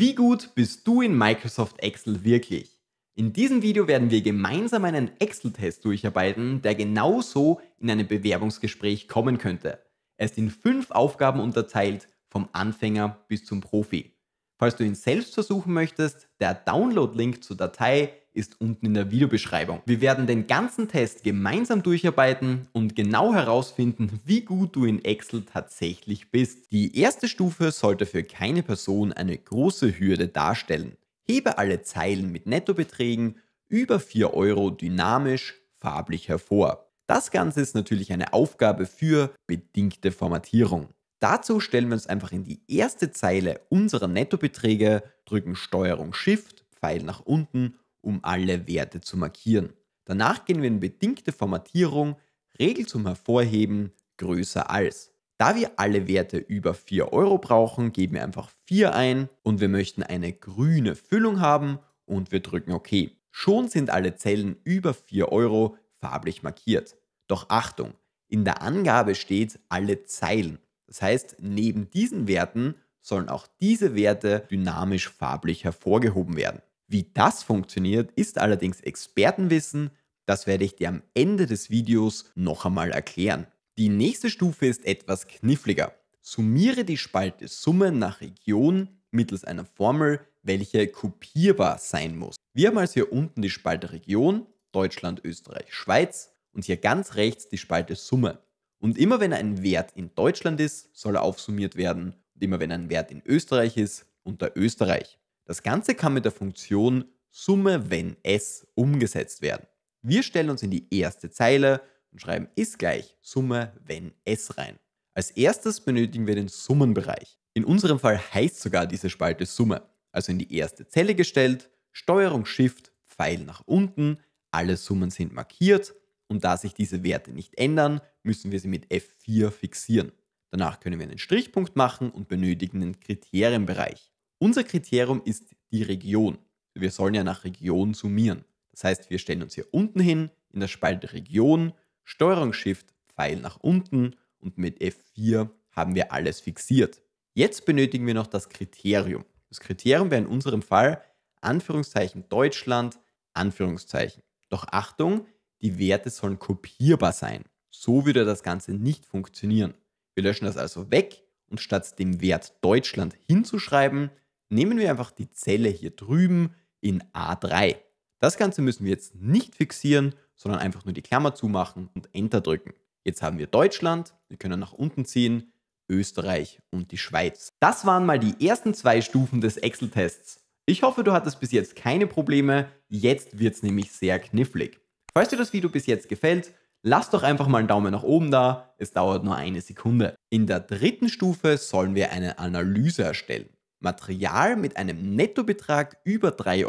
Wie gut bist du in Microsoft Excel wirklich? In diesem Video werden wir gemeinsam einen Excel-Test durcharbeiten, der genauso in einem Bewerbungsgespräch kommen könnte. Er ist in fünf Aufgaben unterteilt, vom Anfänger bis zum Profi. Falls du ihn selbst versuchen möchtest, der Download-Link zur Datei ist unten in der Videobeschreibung. Wir werden den ganzen Test gemeinsam durcharbeiten und genau herausfinden, wie gut du in Excel tatsächlich bist. Die erste Stufe sollte für keine Person eine große Hürde darstellen. Hebe alle Zeilen mit Nettobeträgen über 4 Euro dynamisch farblich hervor. Das Ganze ist natürlich eine Aufgabe für bedingte Formatierung. Dazu stellen wir uns einfach in die erste Zeile unserer Nettobeträge, drücken STRG Shift, Pfeil nach unten um alle Werte zu markieren. Danach gehen wir in bedingte Formatierung, Regel zum Hervorheben, größer als. Da wir alle Werte über 4 Euro brauchen, geben wir einfach 4 ein und wir möchten eine grüne Füllung haben und wir drücken OK. Schon sind alle Zellen über 4 Euro farblich markiert. Doch Achtung, in der Angabe steht alle Zeilen. Das heißt, neben diesen Werten sollen auch diese Werte dynamisch farblich hervorgehoben werden. Wie das funktioniert, ist allerdings Expertenwissen. Das werde ich dir am Ende des Videos noch einmal erklären. Die nächste Stufe ist etwas kniffliger. Summiere die Spalte Summe nach Region mittels einer Formel, welche kopierbar sein muss. Wir haben also hier unten die Spalte Region, Deutschland, Österreich, Schweiz und hier ganz rechts die Spalte Summe. Und immer wenn ein Wert in Deutschland ist, soll er aufsummiert werden und immer wenn ein Wert in Österreich ist, unter Österreich. Das Ganze kann mit der Funktion Summe wenn s umgesetzt werden. Wir stellen uns in die erste Zeile und schreiben ist gleich Summe wenn s rein. Als erstes benötigen wir den Summenbereich. In unserem Fall heißt sogar diese Spalte Summe, also in die erste Zelle gestellt, Steuerung Shift, Pfeil nach unten, alle Summen sind markiert und da sich diese Werte nicht ändern, müssen wir sie mit F4 fixieren. Danach können wir einen Strichpunkt machen und benötigen den Kriterienbereich. Unser Kriterium ist die Region. Wir sollen ja nach Region summieren. Das heißt, wir stellen uns hier unten hin in der Spalte Region, Steuerung Shift, Pfeil nach unten und mit F4 haben wir alles fixiert. Jetzt benötigen wir noch das Kriterium. Das Kriterium wäre in unserem Fall Anführungszeichen Deutschland, Anführungszeichen. Doch Achtung, die Werte sollen kopierbar sein. So würde das Ganze nicht funktionieren. Wir löschen das also weg und statt dem Wert Deutschland hinzuschreiben, nehmen wir einfach die Zelle hier drüben in A3. Das Ganze müssen wir jetzt nicht fixieren, sondern einfach nur die Klammer zumachen und Enter drücken. Jetzt haben wir Deutschland, wir können nach unten ziehen, Österreich und die Schweiz. Das waren mal die ersten zwei Stufen des Excel-Tests. Ich hoffe, du hattest bis jetzt keine Probleme, jetzt wird es nämlich sehr knifflig. Falls dir das Video bis jetzt gefällt, lass doch einfach mal einen Daumen nach oben da, es dauert nur eine Sekunde. In der dritten Stufe sollen wir eine Analyse erstellen. Material mit einem Nettobetrag über 3,50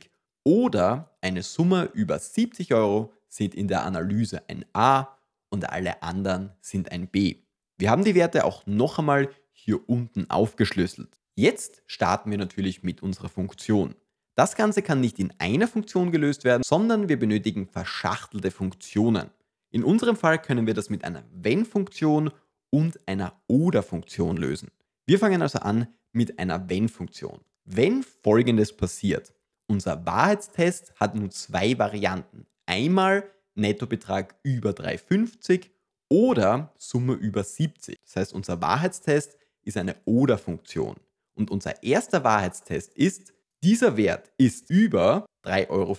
Euro oder eine Summe über 70 Euro sind in der Analyse ein A und alle anderen sind ein B. Wir haben die Werte auch noch einmal hier unten aufgeschlüsselt. Jetzt starten wir natürlich mit unserer Funktion. Das Ganze kann nicht in einer Funktion gelöst werden, sondern wir benötigen verschachtelte Funktionen. In unserem Fall können wir das mit einer Wenn-Funktion und einer Oder-Funktion lösen. Wir fangen also an mit einer Wenn-Funktion. Wenn folgendes passiert, unser Wahrheitstest hat nun zwei Varianten. Einmal Nettobetrag über 3,50 oder Summe über 70. Das heißt, unser Wahrheitstest ist eine Oder-Funktion. Und unser erster Wahrheitstest ist, dieser Wert ist über 3,50 Euro.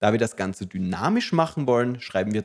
Da wir das Ganze dynamisch machen wollen, schreiben wir 3,50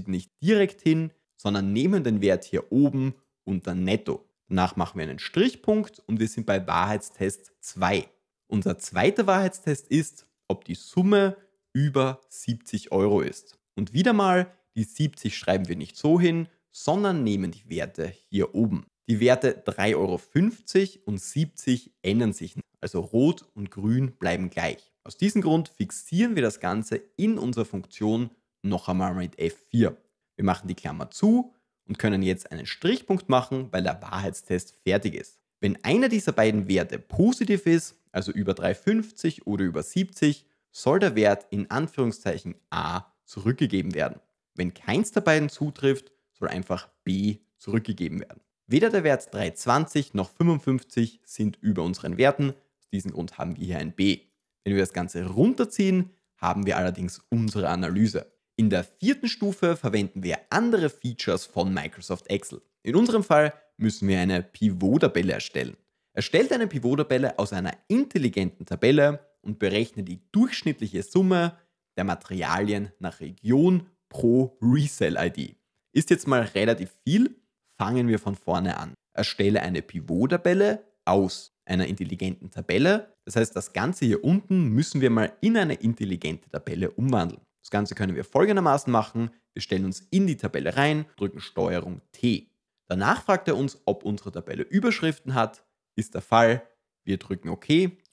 Euro nicht direkt hin, sondern nehmen den Wert hier oben unter Netto. Danach machen wir einen Strichpunkt und wir sind bei Wahrheitstest 2. Unser zweiter Wahrheitstest ist, ob die Summe über 70 Euro ist. Und wieder mal, die 70 schreiben wir nicht so hin, sondern nehmen die Werte hier oben. Die Werte 3,50 Euro und 70 ändern sich, also rot und grün bleiben gleich. Aus diesem Grund fixieren wir das Ganze in unserer Funktion noch einmal mit F4. Wir machen die Klammer zu, und können jetzt einen Strichpunkt machen, weil der Wahrheitstest fertig ist. Wenn einer dieser beiden Werte positiv ist, also über 350 oder über 70, soll der Wert in Anführungszeichen a zurückgegeben werden. Wenn keins der beiden zutrifft, soll einfach b zurückgegeben werden. Weder der Wert 320 noch 55 sind über unseren Werten. Aus diesem Grund haben wir hier ein b. Wenn wir das Ganze runterziehen, haben wir allerdings unsere Analyse. In der vierten Stufe verwenden wir andere Features von Microsoft Excel. In unserem Fall müssen wir eine Pivot-Tabelle erstellen. Erstellt eine Pivot-Tabelle aus einer intelligenten Tabelle und berechne die durchschnittliche Summe der Materialien nach Region pro Resell-ID. Ist jetzt mal relativ viel, fangen wir von vorne an. Erstelle eine Pivot-Tabelle aus einer intelligenten Tabelle. Das heißt, das Ganze hier unten müssen wir mal in eine intelligente Tabelle umwandeln. Ganze können wir folgendermaßen machen. Wir stellen uns in die Tabelle rein, drücken STRG T. Danach fragt er uns, ob unsere Tabelle Überschriften hat. Ist der Fall. Wir drücken OK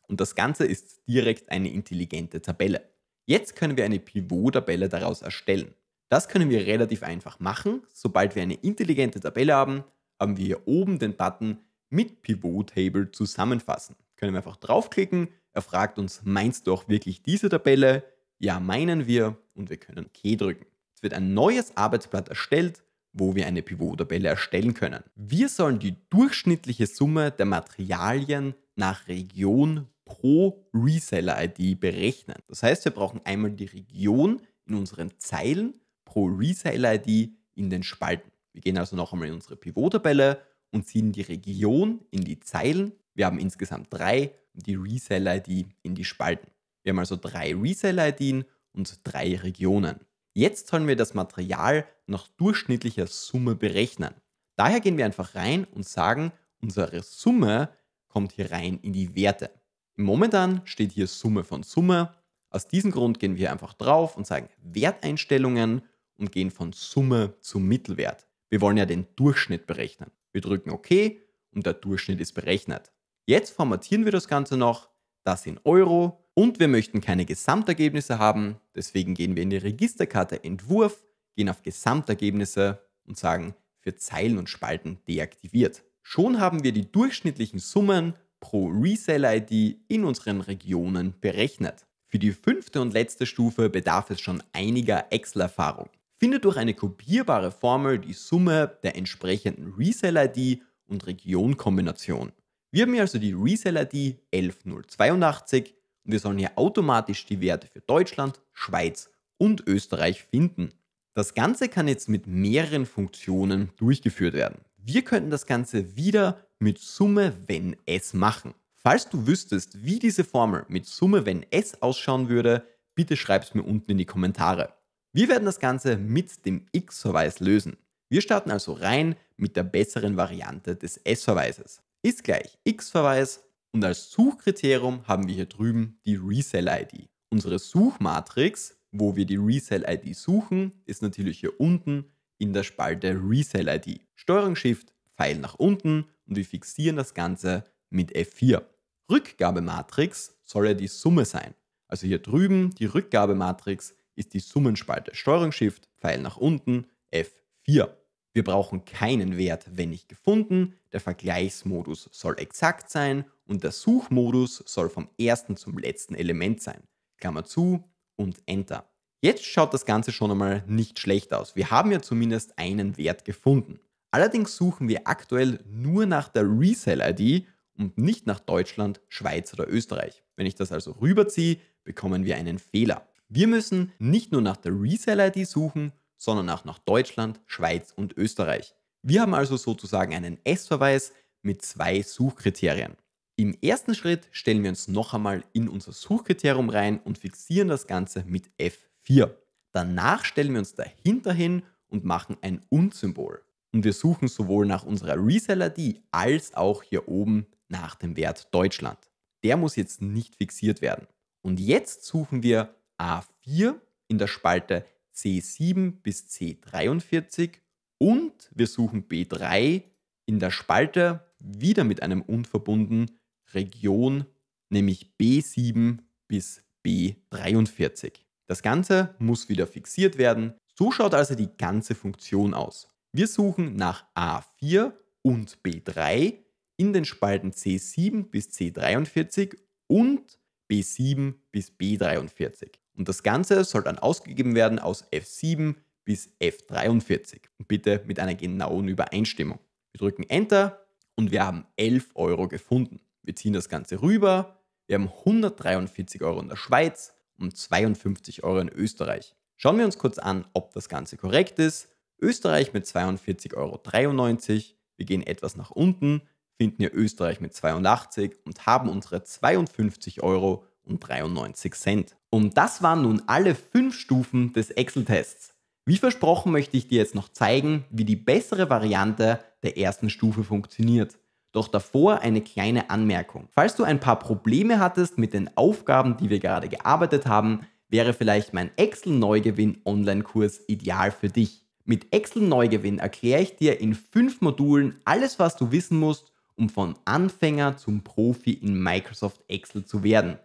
und das Ganze ist direkt eine intelligente Tabelle. Jetzt können wir eine Pivot-Tabelle daraus erstellen. Das können wir relativ einfach machen. Sobald wir eine intelligente Tabelle haben, haben wir hier oben den Button mit Pivot Table zusammenfassen. Können wir einfach draufklicken. Er fragt uns, meinst du auch wirklich diese Tabelle? Ja, meinen wir und wir können OK drücken. Es wird ein neues Arbeitsblatt erstellt, wo wir eine Pivot-Tabelle erstellen können. Wir sollen die durchschnittliche Summe der Materialien nach Region pro Reseller-ID berechnen. Das heißt, wir brauchen einmal die Region in unseren Zeilen pro Reseller-ID in den Spalten. Wir gehen also noch einmal in unsere Pivot-Tabelle und ziehen die Region in die Zeilen. Wir haben insgesamt drei und die Reseller-ID in die Spalten. Wir haben also drei Reseller-IDs und drei Regionen. Jetzt sollen wir das Material nach durchschnittlicher Summe berechnen. Daher gehen wir einfach rein und sagen, unsere Summe kommt hier rein in die Werte. Momentan steht hier Summe von Summe. Aus diesem Grund gehen wir einfach drauf und sagen Werteinstellungen und gehen von Summe zum Mittelwert. Wir wollen ja den Durchschnitt berechnen. Wir drücken OK und der Durchschnitt ist berechnet. Jetzt formatieren wir das Ganze noch, das in Euro und wir möchten keine Gesamtergebnisse haben, deswegen gehen wir in die Registerkarte Entwurf, gehen auf Gesamtergebnisse und sagen für Zeilen und Spalten deaktiviert. Schon haben wir die durchschnittlichen Summen pro Reseller-ID in unseren Regionen berechnet. Für die fünfte und letzte Stufe bedarf es schon einiger Excel-Erfahrung. Finde durch eine kopierbare Formel die Summe der entsprechenden Reseller-ID und Regionkombination. Wir haben hier also die Reseller-ID 11082 und wir sollen hier automatisch die Werte für Deutschland, Schweiz und Österreich finden. Das Ganze kann jetzt mit mehreren Funktionen durchgeführt werden. Wir könnten das Ganze wieder mit Summe wenn es machen. Falls du wüsstest, wie diese Formel mit Summe wenn es ausschauen würde, bitte schreib es mir unten in die Kommentare. Wir werden das Ganze mit dem x-Verweis lösen. Wir starten also rein mit der besseren Variante des s-Verweises. Ist gleich x-Verweis und als Suchkriterium haben wir hier drüben die Resell-ID. Unsere Suchmatrix, wo wir die Resell-ID suchen, ist natürlich hier unten in der Spalte Resell-ID. Steuerung Shift, Pfeil nach unten und wir fixieren das Ganze mit F4. Rückgabematrix soll ja die Summe sein. Also hier drüben, die Rückgabematrix ist die Summenspalte. Steuerung Shift, Pfeil nach unten, F4. Wir brauchen keinen Wert, wenn nicht gefunden. Der Vergleichsmodus soll exakt sein und der Suchmodus soll vom ersten zum letzten Element sein. Klammer zu und Enter. Jetzt schaut das Ganze schon einmal nicht schlecht aus. Wir haben ja zumindest einen Wert gefunden. Allerdings suchen wir aktuell nur nach der Resell-ID und nicht nach Deutschland, Schweiz oder Österreich. Wenn ich das also rüberziehe, bekommen wir einen Fehler. Wir müssen nicht nur nach der Resell-ID suchen, sondern auch nach Deutschland, Schweiz und Österreich. Wir haben also sozusagen einen S-Verweis mit zwei Suchkriterien. Im ersten Schritt stellen wir uns noch einmal in unser Suchkriterium rein und fixieren das Ganze mit F4. Danach stellen wir uns dahinter hin und machen ein Und-Symbol. Und wir suchen sowohl nach unserer reseller id als auch hier oben nach dem Wert Deutschland. Der muss jetzt nicht fixiert werden. Und jetzt suchen wir A4 in der Spalte C7 bis C43 und wir suchen B3 in der Spalte wieder mit einem Und verbunden Region, nämlich B7 bis B43. Das Ganze muss wieder fixiert werden. So schaut also die ganze Funktion aus. Wir suchen nach A4 und B3 in den Spalten C7 bis C43 und B7 bis B43. Und das Ganze soll dann ausgegeben werden aus F7 bis F43. Und bitte mit einer genauen Übereinstimmung. Wir drücken Enter und wir haben 11 Euro gefunden. Wir ziehen das Ganze rüber. Wir haben 143 Euro in der Schweiz und 52 Euro in Österreich. Schauen wir uns kurz an, ob das Ganze korrekt ist. Österreich mit 42,93 Euro. Wir gehen etwas nach unten, finden hier Österreich mit 82 und haben unsere 52,93 Euro. Und das waren nun alle fünf Stufen des Excel-Tests. Wie versprochen möchte ich dir jetzt noch zeigen, wie die bessere Variante der ersten Stufe funktioniert. Doch davor eine kleine Anmerkung. Falls du ein paar Probleme hattest mit den Aufgaben, die wir gerade gearbeitet haben, wäre vielleicht mein Excel Neugewinn Online-Kurs ideal für dich. Mit Excel Neugewinn erkläre ich dir in fünf Modulen alles, was du wissen musst, um von Anfänger zum Profi in Microsoft Excel zu werden.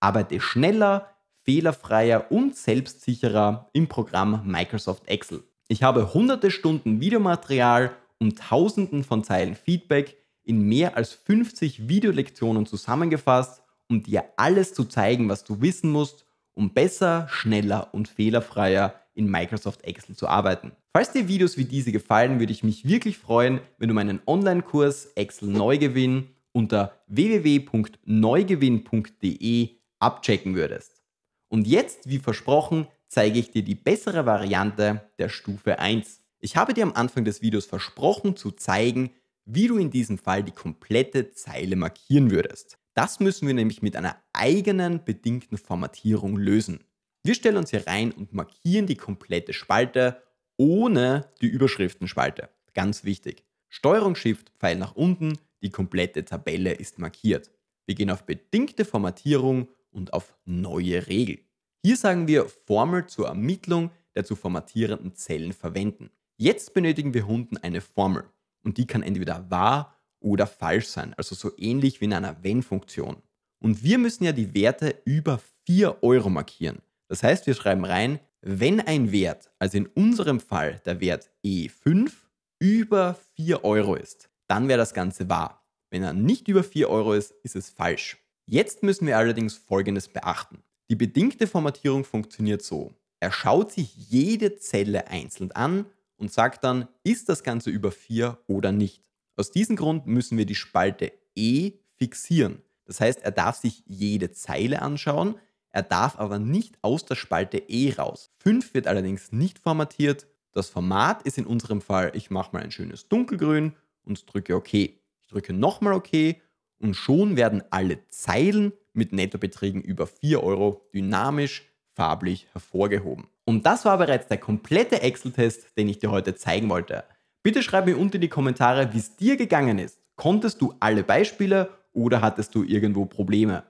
Arbeite schneller, fehlerfreier und selbstsicherer im Programm Microsoft Excel. Ich habe hunderte Stunden Videomaterial und tausenden von Zeilen Feedback in mehr als 50 Videolektionen zusammengefasst, um dir alles zu zeigen, was du wissen musst, um besser, schneller und fehlerfreier in Microsoft Excel zu arbeiten. Falls dir Videos wie diese gefallen, würde ich mich wirklich freuen, wenn du meinen Online-Kurs Excel Neugewinn unter www.neugewinn.de abchecken würdest. Und jetzt, wie versprochen, zeige ich dir die bessere Variante der Stufe 1. Ich habe dir am Anfang des Videos versprochen zu zeigen, wie du in diesem Fall die komplette Zeile markieren würdest. Das müssen wir nämlich mit einer eigenen bedingten Formatierung lösen. Wir stellen uns hier rein und markieren die komplette Spalte ohne die Überschriftenspalte. Ganz wichtig. Steuerung Shift, Pfeil nach unten, die komplette Tabelle ist markiert. Wir gehen auf bedingte Formatierung und auf neue Regel. Hier sagen wir Formel zur Ermittlung der zu formatierenden Zellen verwenden. Jetzt benötigen wir unten eine Formel und die kann entweder wahr oder falsch sein, also so ähnlich wie in einer Wenn-Funktion. Und wir müssen ja die Werte über 4 Euro markieren. Das heißt, wir schreiben rein, wenn ein Wert, also in unserem Fall der Wert E5, über 4 Euro ist, dann wäre das Ganze wahr. Wenn er nicht über 4 Euro ist, ist es falsch. Jetzt müssen wir allerdings Folgendes beachten. Die bedingte Formatierung funktioniert so. Er schaut sich jede Zelle einzeln an und sagt dann, ist das Ganze über 4 oder nicht. Aus diesem Grund müssen wir die Spalte E fixieren. Das heißt, er darf sich jede Zeile anschauen, er darf aber nicht aus der Spalte E raus. 5 wird allerdings nicht formatiert. Das Format ist in unserem Fall, ich mache mal ein schönes dunkelgrün und drücke OK. Ich drücke nochmal OK und schon werden alle Zeilen mit Nettobeträgen über 4 Euro dynamisch farblich hervorgehoben. Und das war bereits der komplette Excel-Test, den ich dir heute zeigen wollte. Bitte schreib mir unten in die Kommentare, wie es dir gegangen ist. Konntest du alle Beispiele oder hattest du irgendwo Probleme?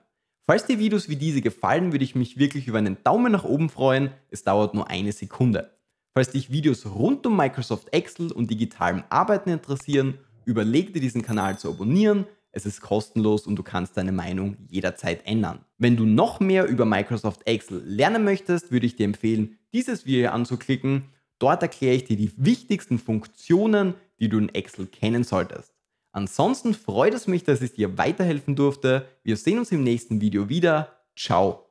Falls dir Videos wie diese gefallen, würde ich mich wirklich über einen Daumen nach oben freuen. Es dauert nur eine Sekunde. Falls dich Videos rund um Microsoft Excel und digitalem Arbeiten interessieren, überleg dir diesen Kanal zu abonnieren, es ist kostenlos und du kannst deine Meinung jederzeit ändern. Wenn du noch mehr über Microsoft Excel lernen möchtest, würde ich dir empfehlen, dieses Video anzuklicken. Dort erkläre ich dir die wichtigsten Funktionen, die du in Excel kennen solltest. Ansonsten freut es mich, dass ich dir weiterhelfen durfte. Wir sehen uns im nächsten Video wieder. Ciao.